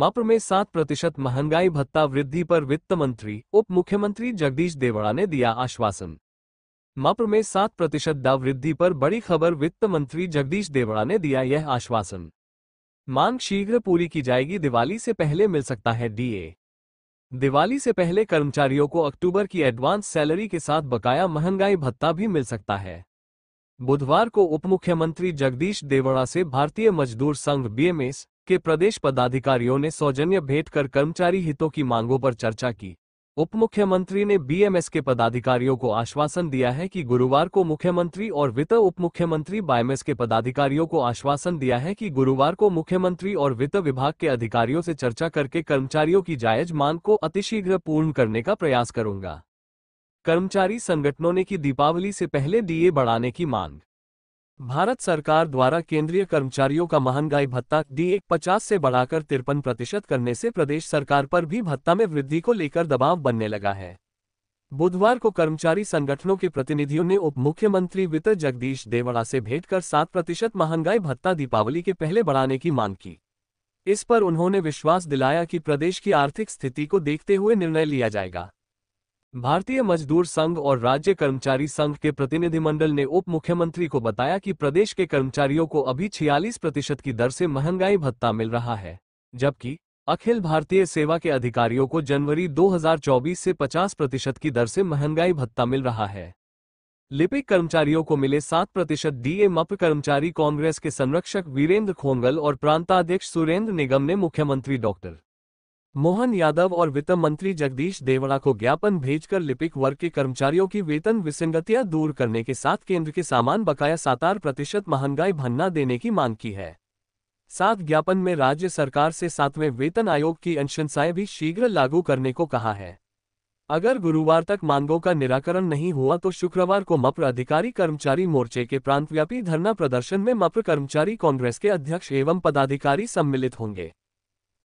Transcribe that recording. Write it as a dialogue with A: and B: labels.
A: मप्र में सात प्रतिशत महंगाई भत्ता वृद्धि पर वित्त मंत्री उप मुख्यमंत्री जगदीश देवड़ा ने दिया आश्वासन मप्र में सात प्रतिशत दा वृद्धि पर बड़ी खबर वित्त मंत्री जगदीश देवड़ा ने दिया यह आश्वासन मांग शीघ्र पूरी की जाएगी दिवाली से पहले मिल सकता है डीए दिवाली से पहले कर्मचारियों को अक्टूबर की एडवांस सैलरी के साथ बकाया महंगाई भत्ता भी मिल सकता है बुधवार को उप मुख्यमंत्री जगदीश देवड़ा से भारतीय मजदूर संघ बीएमएस के प्रदेश पदाधिकारियों ने सौजन्य भेंट कर कर्मचारी हितों की मांगों पर चर्चा की उप मुख्यमंत्री ने बीएमएस के पदाधिकारियों को आश्वासन दिया है कि गुरुवार को मुख्यमंत्री और वित्त उप मुख्यमंत्री बायमएस के पदाधिकारियों को आश्वासन दिया है कि गुरुवार को मुख्यमंत्री और वित्त विभाग के अधिकारियों से चर्चा करके कर्मचारियों की जायज मांग को अतिशीघ्र पूर्ण करने का प्रयास करूंगा कर्मचारी संगठनों ने की दीपावली से पहले डीए बढ़ाने की मांग भारत सरकार द्वारा केंद्रीय कर्मचारियों का महंगाई भत्ता डी पचास से बढ़ाकर तिरपन प्रतिशत करने से प्रदेश सरकार पर भी भत्ता में वृद्धि को लेकर दबाव बनने लगा है बुधवार को कर्मचारी संगठनों के प्रतिनिधियों ने उप मुख्यमंत्री वित्त जगदीश देवड़ा से भेंट कर सात प्रतिशत महंगाई भत्ता दीपावली के पहले बढ़ाने की मांग की इस पर उन्होंने विश्वास दिलाया कि प्रदेश की आर्थिक स्थिति को देखते हुए निर्णय लिया जाएगा भारतीय मजदूर संघ और राज्य कर्मचारी संघ के प्रतिनिधिमंडल ने उप मुख्यमंत्री को बताया कि प्रदेश के कर्मचारियों को अभी 46 प्रतिशत की दर से महंगाई भत्ता मिल रहा है जबकि अखिल भारतीय सेवा के अधिकारियों को जनवरी 2024 से 50 प्रतिशत की दर से महंगाई भत्ता मिल रहा है लिपिक कर्मचारियों को मिले 7 प्रतिशत डीए मप कर्मचारी कांग्रेस के संरक्षक वीरेंद्र खोंगल और प्रांताध्यक्ष सुरेंद्र निगम ने मुख्यमंत्री डॉक्टर मोहन यादव और वित्त मंत्री जगदीश देवड़ा को ज्ञापन भेजकर लिपिक वर्ग के कर्मचारियों की वेतन विसंगतियां दूर करने के साथ केंद्र के सामान बकाया सातार प्रतिशत महंगाई भन्ना देने की मांग की है साथ ज्ञापन में राज्य सरकार से सातवें वेतन आयोग की अनुशंसाएं भी शीघ्र लागू करने को कहा है अगर गुरुवार तक मांगों का निराकरण नहीं हुआ तो शुक्रवार को मप्र अधिकारी कर्मचारी मोर्चे के प्रांतव्यापी धरना प्रदर्शन में मप्र कर्मचारी कांग्रेस के अध्यक्ष एवं पदाधिकारी सम्मिलित होंगे